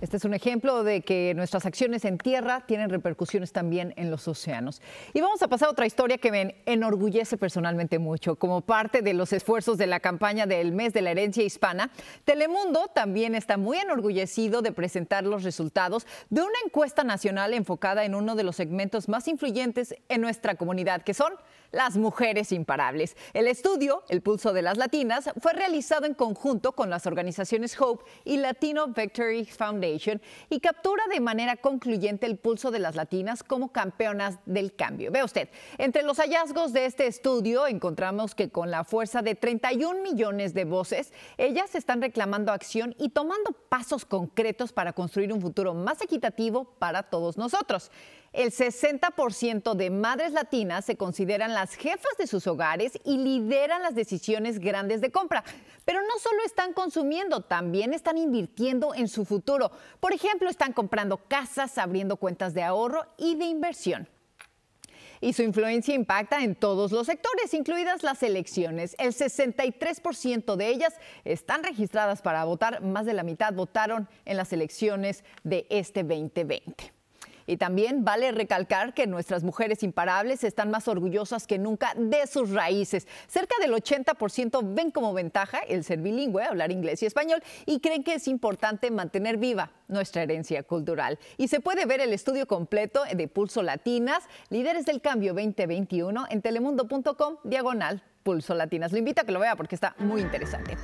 Este es un ejemplo de que nuestras acciones en tierra tienen repercusiones también en los océanos. Y vamos a pasar a otra historia que me enorgullece personalmente mucho. Como parte de los esfuerzos de la campaña del mes de la herencia hispana, Telemundo también está muy enorgullecido de presentar los resultados de una encuesta nacional enfocada en uno de los segmentos más influyentes en nuestra comunidad, que son las mujeres imparables. El estudio, El Pulso de las Latinas, fue realizado en conjunto con las organizaciones Hope y Latino Victory Foundation y captura de manera concluyente el pulso de las latinas como campeonas del cambio. Ve usted, entre los hallazgos de este estudio encontramos que con la fuerza de 31 millones de voces, ellas están reclamando acción y tomando pasos concretos para construir un futuro más equitativo para todos nosotros. El 60% de madres latinas se consideran las jefas de sus hogares y lideran las decisiones grandes de compra. Pero no solo están consumiendo, también están invirtiendo en su futuro. Por ejemplo, están comprando casas, abriendo cuentas de ahorro y de inversión y su influencia impacta en todos los sectores, incluidas las elecciones. El 63% de ellas están registradas para votar, más de la mitad votaron en las elecciones de este 2020. Y también vale recalcar que nuestras mujeres imparables están más orgullosas que nunca de sus raíces. Cerca del 80% ven como ventaja el ser bilingüe, hablar inglés y español, y creen que es importante mantener viva nuestra herencia cultural. Y se puede ver el estudio completo de Pulso Latinas, Líderes del Cambio 2021, en telemundo.com, diagonal Pulso Latinas. Lo invito a que lo vea porque está muy interesante.